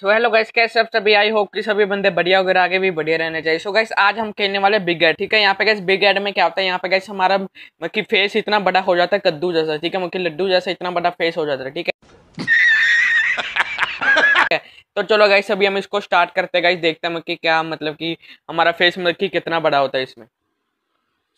so hello guys कैसे आप सभी आई होप कि सभी बंदे बढ़िया वगैरह आगे भी बढ़िया रहने चाहिए सो so गाइस आज हम खेलने वाले बिग एड ठीक है यहाँ पे गैस बिग एड में क्या होता है यहाँ पे गैस हमारा मतलब फेस इतना बड़ा हो जाता है कद्दू जैसा ठीक है मतलब लड्डू जैसा इतना बड़ा फेस हो जाता है ठीक है तो चलो गाइस अभी हम इसको स्टार्ट करते हैं गाइस देखते हैं कि क्या मतलब कि हमारा फेस मतलब कि कितना बड़ा होता है इसमें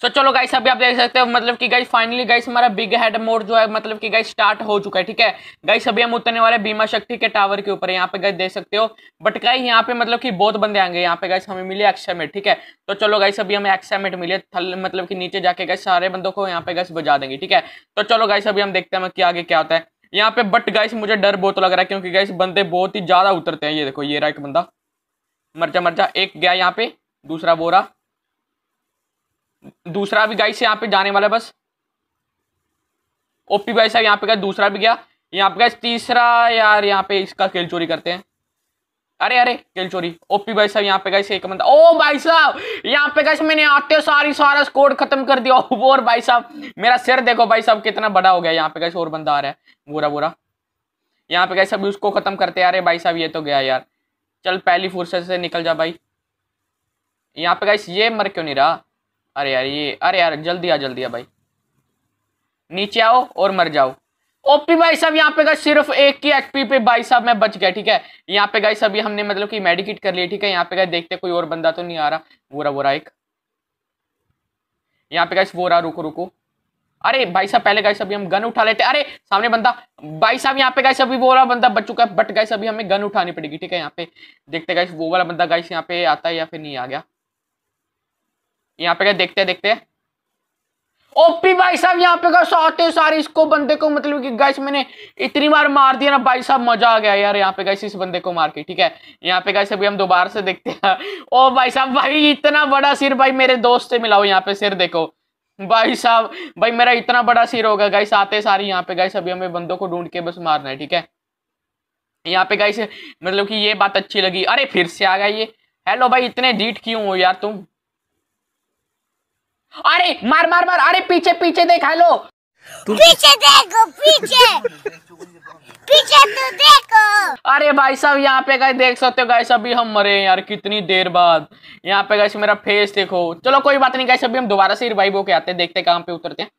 सो so, चलो गाइस अभी आप देख सकते हो मतलब कि गाइस फाइनली गाइस हमारा बिग हेड मोड जो है मतलब कि गाइस स्टार्ट हो चुका है ठीक है गाइस अभी हम उतरने वाले बीमा शक्ति के टावर के ऊपर यहाँ पे गाइस देख सकते हो बट गाइस यहाँ पे मतलब कि बहुत बंदे आएंगे यहाँ पे गाइस हमें मिले एक्सामेट ठीक है तो चलो गाइस अभी हमें एक्सामेट मिले थल मतलब की नीचे जाके गए सारे बंदों को यहाँ पे गाइस बजा देंगे ठीक है तो चलो गाइस अभी हम देखते हैं कि आगे क्या होता है यहाँ पे बट गाइस मुझे डर बहुत लग रहा है क्योंकि गाइस बंदे बहुत ही ज्यादा उतरते हैं ये देखो ये राइट बंदा मरचा मरचा एक गया यहाँ पे दूसरा बोरा दूसरा भी गाइस यहाँ पे जाने वाला बस ओपी भाई साहब यहाँ पे गया दूसरा भी गया यहाँ पे गाइस तीसरा यार यहाँ पे इसका खेल चोरी करते हैं अरे अरे खेल चोरी ओपी भाई साहब यहाँ पे गाइस एक बंदा ओ भाई साहब यहाँ पे गाइस मैंने आते सारी सारा स्कोर खत्म कर दिया और भाई साहब मेरा सिर देखो भाई साहब कितना बड़ा हो गया यहाँ पे गाइस और बंदा आ रहा है बुरा बुरा यहाँ पे गाइस अभी उसको खत्म करते अरे भाई साहब ये तो गया यार चल पहली फुर्सत से निकल जा भाई यहाँ पे गाइस ये मर क्यों नहीं रहा अरे यार ये अरे यार जल्दी आ जल्दी आ भाई नीचे आओ और मर जाओ ओपी भाई साहब यहाँ पे गए सिर्फ एक की एचपी पे भाई साहब मैं बच गया ठीक है यहाँ पे गए सभी हमने मतलब कि मेडिकेट कर लिया ठीक है यहाँ पे गए देखते कोई और बंदा तो नहीं आ रहा बोरा बोरा एक यहाँ पे गए बोरा रुको रुको अरे भाई साहब पहले गए सभी हम गन उठा लेते अरे सामने बंदा भाई साहब यहाँ पे गए सभी वो वाला बंदा बच चुका है बट गए सभी हमें गन उठानी पड़ेगी ठीक है यहाँ पे देखते गए वो वाला बंदा गाइस यहाँ पे आता है या फिर नहीं आ गया यहाँ पे क्या देखते हैं देखते ओपी भाई साहब यहाँ पे साते सारे इसको बंदे को मतलब कि गैस मैंने इतनी बार मार दिया ना भाई साहब मजा आ गया यार यहाँ पे गैस इस बंदे को मार के ठीक है यहाँ पे गैस अभी हम दोबारा से देखते हैं ओ भाई साहब भाई इतना बड़ा सिर भाई मेरे दोस्त से मिलाओ यहाँ पे सिर देखो भाई साहब भाई मेरा इतना बड़ा सिर होगा गाइस आते सारे यहाँ पे गैस अभी हमें बंदों को ढूंढ के बस मारना है ठीक है यहाँ पे गैस मतलब की ये बात अच्छी लगी अरे फिर से आ गए ये हेलो भाई इतने डीट क्यों हो यार तुम अरे मार मार मार अरे पीछे पीछे देख हेलो पीछे देखो पीछे पीछे तो देखो अरे भाई साहब यहाँ पे गए देख सकते हो गैस अभी हम मरे यार कितनी देर बाद यहाँ पे गए मेरा फेस देखो चलो कोई बात नहीं गैस अभी हम दोबारा से रिवाइव होके आते हैं देखते हैं कहाँ पे उतरते हैं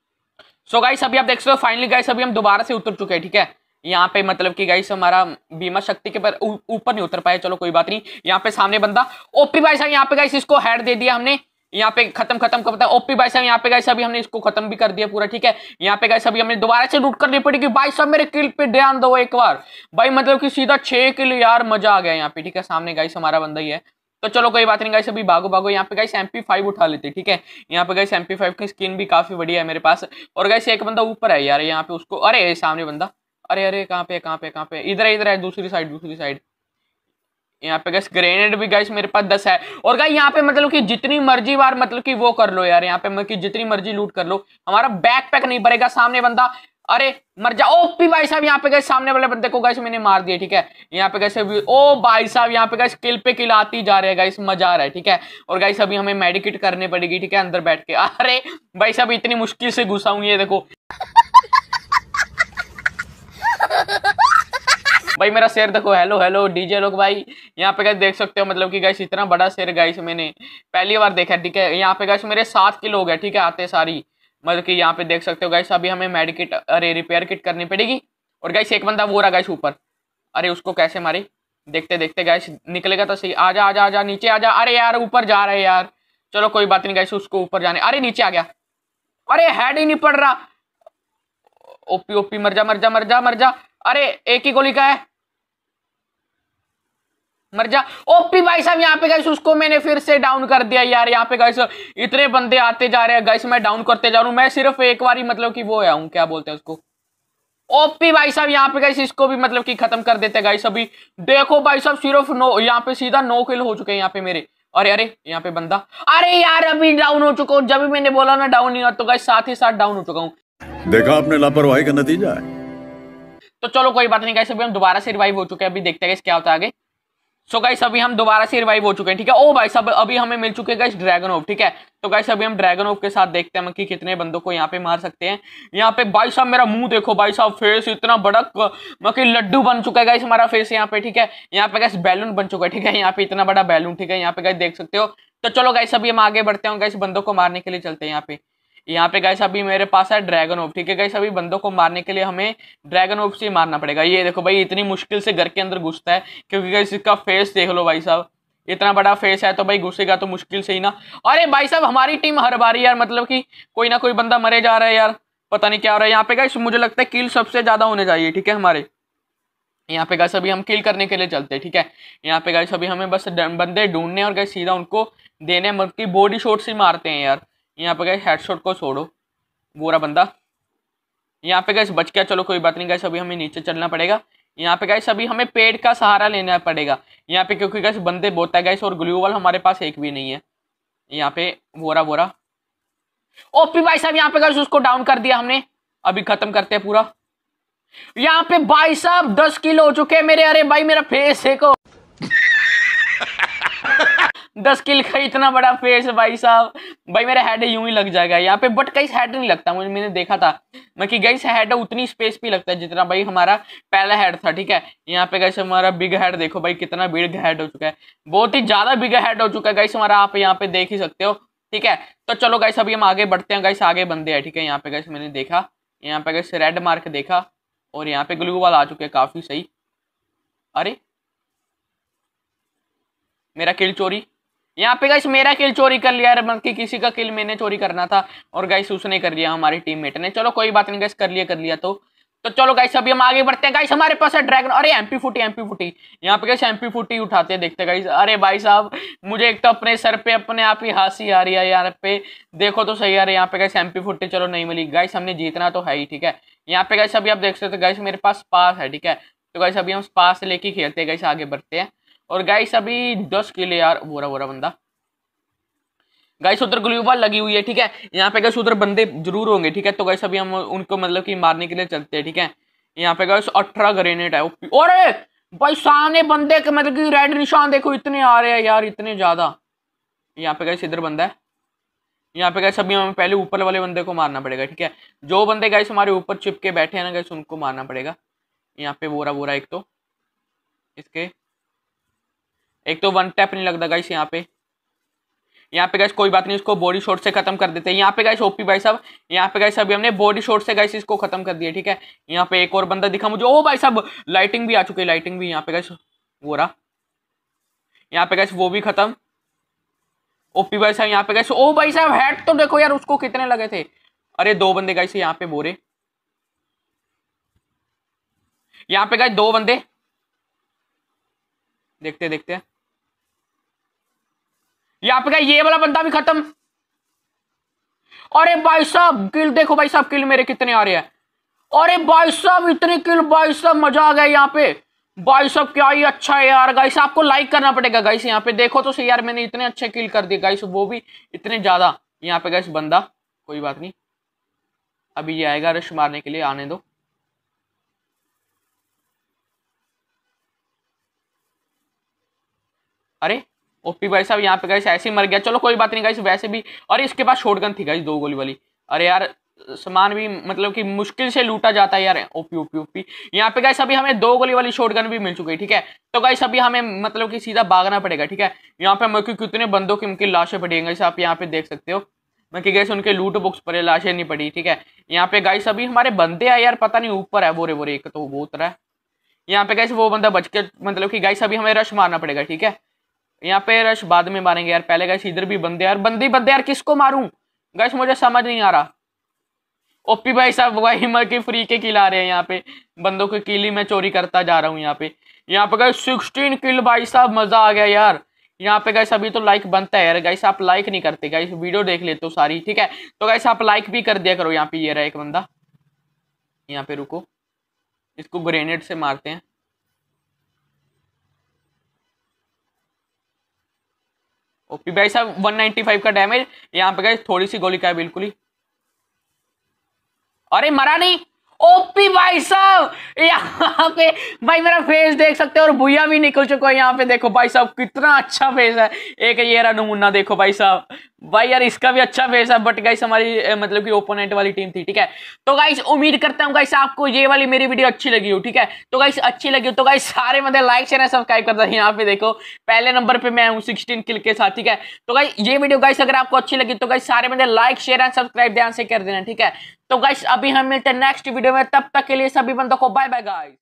सो गाइस अभी आप देख सकते हो फाइनली गाइस अभी हम दोबारा से उतर चुके हैं ठीक है यहाँ पे मतलब कि गाइस हमारा बीमा शक्ति के पर ऊपर नहीं उतर पाया चलो कोई बात नहीं यहाँ पे सामने बंदा ओपी भाई साहब यहाँ पे गाइस इसको हेड दे दिया हमने यहाँ पे खत्म खत्म पता है ओपी भाई साहब यहाँ पे गए सभी हमने इसको खत्म भी कर दिया पूरा ठीक है यहाँ पे गए सभी हमने दोबारा से रूट करनी पड़ेगी भाई साहब मेरे किल पे ध्यान दो एक बार भाई मतलब कि सीधा छह किल यार मजा आ गया यहाँ पे ठीक है सामने गाइस हमारा बंदा ही है तो चलो कोई बात नहीं गाइस अभी भागो भागो यहाँ पे गाइस एम पी फाइव उठा लेते ठीक है यहाँ पे गाइस एम पी फाइव की स्किन भी काफी बढ़िया है मेरे पास और गाइस एक बंदा ऊपर है यार यहाँ पे उसको अरे सामने बंदा अरे अरे कहाँ पे कहाँ पे कहाँ पे इधर इधर है दूसरी साइड दूसरी साइड यहाँ पे गैस ग्रेनेड भी गैस मेरे पास दस है और गाय यहाँ पे मतलब कि जितनी मर्जी बार मतलब कि वो कर लो यार यहाँ पे मतलब कि जितनी मर्जी लूट कर लो हमारा बैक पैक नहीं भरेगा सामने बंदा अरे मर जा पी भाई साहब यहाँ पे गए सामने वाले बंदे को गैस मैंने मार दिया ठीक है यहाँ पे कैसे ओ भाई साहब यहाँ पे गए किल पे किल आती जा रहे हैं गाइस मजा आ रहा है ठीक है और गाइस अभी हमें मेडिकेट करने पड़ेगी ठीक है अंदर बैठ के अरे भाई साहब इतनी मुश्किल से घुसा हूँ देखो भाई मेरा शेर देखो हेलो हेलो डीजे लोग भाई यहाँ पे गैस देख सकते हो मतलब कि गैस इतना बड़ा शेर गैस मैंने पहली बार देखा ठीक है यहाँ पे गैस मेरे सात किलो हो है ठीक है आते सारी मतलब कि यहाँ पे देख सकते हो गैस अभी हमें मेडिकट अरे रिपेयर किट करनी पड़ेगी और गैस एक बंदा वो रहा गैस ऊपर अरे उसको कैसे मारे देखते देखते गैस निकलेगा तो सही आ जा आ जा नीचे आ जा अरे यार ऊपर जा रहे यार चलो कोई बात नहीं गैस उसको ऊपर जाने अरे नीचे आ गया अरे हेड ही नहीं पड़ रहा ओपी ओपी मर जा मर जा मर जा मर जा अरे एक ही गोली का है मर जा ओपी भाई साहब यहाँ पे गाइस उसको मैंने फिर से डाउन कर दिया यार यहाँ पे गाइस इतने बंदे आते जा रहे हैं गाइस मैं डाउन करते जा रहा हूँ मैं सिर्फ एक बार ही मतलब कि वो आया हूँ क्या बोलते हैं उसको ओपी भाई साहब यहाँ पे गाइस इसको भी मतलब कि खत्म कर देते गाइस अभी देखो भाई साहब सिर्फ नो यहाँ पे सीधा नो किल हो चुके हैं यहाँ पे मेरे अरे अरे यहाँ पे बंदा अरे यार अभी डाउन हो चुका हूँ जब भी मैंने बोला ना डाउन नहीं हो तो गाइस साथ ही साथ डाउन हो चुका हूँ देखा आपने लापरवाही का नतीजा है तो चलो कोई बात नहीं गाइस अभी हम दोबारा से रिवाइव हो चुके हैं अभी देखते हैं क्या होता है आगे सो गाइस अभी हम दोबारा से रिवाइव हो चुके हैं ठीक है ओ oh भाई सब अभी हमें मिल चुके हैं गाइस ड्रैगन ऑफ ठीक है तो गाइस अभी हम ड्रैगन ऑफ के साथ देखते हैं कि कितने बंदों को यहाँ पे मार सकते हैं यहाँ पे भाई साहब मेरा मुंह देखो भाई साहब फेस इतना बड़ा मकी मतलब लड्डू बन चुका है गाइस हमारा फेस यहाँ पे ठीक है यहाँ पे गैस बैलून बन चुका है ठीक है यहाँ पे इतना बड़ा बैलून ठीक है यहाँ पे गाइस देख सकते हो तो चलो गाइस अभी हम आगे बढ़ते हैं गाइस बंदों को मारने के लिए चलते हैं यहाँ पे यहाँ पे गाइस अभी मेरे पास है ड्रैगन ओप ठीक है गाइस अभी बंदों को मारने के लिए हमें ड्रैगन ओप से ही मारना पड़ेगा ये देखो भाई इतनी मुश्किल से घर के अंदर घुसता है क्योंकि गाइस इसका फेस देख लो भाई साहब इतना बड़ा फेस है तो भाई घुसेगा तो मुश्किल से ही ना अरे भाई साहब हमारी टीम हर बार यार मतलब कि कोई ना कोई बंदा मरे जा रहा है यार पता नहीं क्या हो रहा है यहाँ पे गाइस मुझे लगता है किल सबसे ज़्यादा होने चाहिए ठीक है हमारे यहाँ पे गाइस अभी हम किल करने के लिए चलते हैं ठीक है यहाँ पे गाइस अभी हमें बस बंदे ढूंढने और गाइस सीधा उनको देने मतलब की बॉडी शॉट्स से मारते हैं यार यहाँ पे गए हेडशॉट को छोड़ो बुरा बंदा यहाँ पे गए बच गया चलो कोई बात नहीं गए अभी हमें नीचे चलना पड़ेगा यहाँ पे गए अभी हमें पेड़ का सहारा लेना पड़ेगा यहाँ पे क्योंकि गए बंदे बहुत है गए और ग्लू ग्लूवल हमारे पास एक भी नहीं है यहाँ पे बोरा बोरा ओपी भाई साहब यहाँ पे गए उसको डाउन कर दिया हमने अभी खत्म करते हैं पूरा यहाँ पे भाई साहब दस किलो हो चुके मेरे अरे भाई मेरा फेस देखो दस किल का इतना बड़ा फेस भाई साहब भाई मेरा हेड यूं ही लग जाएगा यहाँ पे बट कई हेड नहीं लगता मुझे मैंने देखा था मैं कि गई हेड उतनी स्पेस भी लगता है जितना भाई हमारा पहला हेड था ठीक है यहाँ पे कैसे हमारा बिग हेड देखो भाई कितना बिग हेड हो चुका है बहुत ही ज्यादा बिग हेड हो चुका है गई हमारा आप यहाँ पे देख ही सकते हो ठीक है तो चलो गाइस अभी हम आगे बढ़ते हैं गाइस आगे बंदे हैं ठीक है यहाँ पे गैस मैंने देखा यहाँ पे गैस रेड मार्क देखा और यहाँ पे ग्लू वाल आ चुके हैं काफी सही अरे मेरा किल चोरी यहाँ पे गाइस मेरा किल चोरी कर लिया कि किसी का किल मैंने चोरी करना था और गाइस उसने कर लिया हमारे टीममेट ने चलो कोई बात नहीं गाइस कर लिया कर लिया तो तो चलो गाइस अभी हम आगे बढ़ते हैं गाइस हमारे पास है ड्रैगन अरे एमपी फुटी एमपी फुटी यहाँ पे गाइस एमपी फुटी उठाते हैं देखते गाइस अरे भाई साहब मुझे एक तो अपने सर पे अपने आप ही हंसी आ रही है यहाँ पे देखो तो सही यार यहाँ पे गाइस एमपी फुटी चलो नहीं मिली गाइस हमने जीतना तो है ही ठीक है यहाँ पे गाइस अभी आप देख सकते गाइस मेरे पास पास है ठीक है तो गाइस अभी हम पास लेके खेलते हैं गाइस आगे बढ़ते हैं और गाइस अभी दस किले यार बोरा बोरा बंदा गाइस उधर ग्लूबॉल लगी हुई है ठीक है यहाँ पे गैस उधर बंदे जरूर होंगे ठीक है तो गाइस अभी हम उनको मतलब कि मारने के लिए चलते हैं ठीक है यहाँ पे गैस अठारह ग्रेनेड है और भाई सामने बंदे के मतलब कि रेड निशान देखो इतने आ रहे हैं यार इतने ज्यादा यहाँ पे गैस इधर बंदा है यहाँ पे गैस अभी हमें पहले ऊपर वाले बंदे को मारना पड़ेगा ठीक है जो बंदे गैस हमारे ऊपर चिपके बैठे हैं ना गैस उनको मारना पड़ेगा यहाँ पे बोरा बोरा एक तो इसके एक तो वन टैप नहीं लगता गाइस यहाँ पे यहाँ पे गैस कोई बात नहीं इसको बॉडी शॉट से खत्म कर देते हैं यहाँ पे गैस ओपी भाई साहब यहाँ पे गैस अभी हमने बॉडी शॉट से गैस इसको खत्म कर दिया ठीक है यहाँ पे एक और बंदा दिखा मुझे ओ भाई साहब लाइटिंग भी आ चुकी है लाइटिंग भी यहाँ पे गैस वो रहा यहाँ पे गैस वो भी खत्म ओपी भाई साहब यहाँ पे गैस ओ भाई साहब हेड तो देखो यार उसको कितने लगे थे अरे दो बंदे गैस यहाँ पे बोरे यहाँ पे गए दो बंदे देखते देखते ये पे ये वाला बंदा भी खत्म अरे भाई साहब किल देखो भाई साहब किल मेरे कितने आ रहे हैं अरे भाई साहब इतने किल भाई साहब मजा आ गया यहाँ पे भाई साहब क्या ही अच्छा है यार गाइस आपको लाइक करना पड़ेगा गाइस यहाँ पे देखो तो सही यार मैंने इतने अच्छे किल कर दिए गाइस वो भी इतने ज्यादा यहाँ पे गाइस बंदा कोई बात नहीं अभी ये आएगा रश मारने के लिए आने दो अरे ओपी भाई साहब यहाँ पे गए ऐसे ही मर गया चलो कोई बात नहीं गई वैसे भी और इसके पास शॉटगन थी गई दो गोली वाली अरे यार सामान भी मतलब कि मुश्किल से लूटा जाता है यार ओपी ओपी ओपी यहाँ पे गए अभी हमें दो गोली वाली शॉटगन भी मिल चुकी है ठीक है तो गई अभी हमें मतलब कि सीधा भागना पड़ेगा ठीक है यहाँ पे मेरे कितने बंदों की उनकी लाशें पड़ी गई आप यहाँ पे देख सकते हो मतलब कि गैस उनके लूट बुक्स पर लाशें नहीं पड़ी ठीक है यहाँ पे गाइस अभी हमारे बंदे आए यार पता नहीं ऊपर है बोरे बोरे एक तो वो उतरा है यहाँ पे गैस वो बंदा बच के मतलब कि गाइस अभी हमें रश मारना पड़ेगा ठीक है यहाँ पे रश बाद में मारेंगे यार पहले गैस इधर भी बंदे यार बंदी बंदे यार किसको मारू गैस मुझे समझ नहीं आ रहा ओपी भाई साहब वही मर के फ्री के किल आ रहे हैं यहाँ पे बंदों की किल ही मैं चोरी करता जा रहा हूँ यहाँ पे यहाँ पे गए सिक्सटीन किल भाई साहब मजा आ गया यार यहाँ पे गैस अभी तो लाइक बनता है यार गैस आप लाइक नहीं करते गाइस वीडियो देख लेते हो सारी ठीक है तो गाइस आप लाइक भी कर दिया करो यहाँ पे ये रहा एक बंदा यहाँ पे रुको इसको ग्रेनेड से मारते हैं ओपी भाई साहब 195 का डैमेज यहाँ पे गए थोड़ी सी गोली का है बिल्कुल ही अरे मरा नहीं ओपी भाई साहब यहाँ पे भाई मेरा फेस देख सकते हो और भूया भी निकल चुका है यहाँ पे देखो भाई साहब कितना अच्छा फेस है एक ये रहा नमूना देखो भाई साहब भाई यार इसका भी अच्छा फेस है बट गाइस हमारी मतलब कि ओपोनेंट वाली टीम थी ठीक है तो गाइस उम्मीद करता हूँ गाइस आपको ये वाली मेरी वीडियो अच्छी लगी हो ठीक है तो गाइस अच्छी लगी हो तो गाइस सारे मतलब लाइक शेयर सब्सक्राइब करता है यहाँ पे देखो पहले नंबर पे मैं हूँ सिक्सटीन किल के साथ ठीक है तो गाइस ये वीडियो गाइस अगर आपको अच्छी लगी तो गाइस सारे मतलब लाइक शेयर एंड सब्सक्राइब ध्यान से कर देना ठीक है तो गाइस अभी हम मिलते हैं नेक्स्ट वीडियो में तब तक के लिए सभी बंदों को बाय बाय गाइस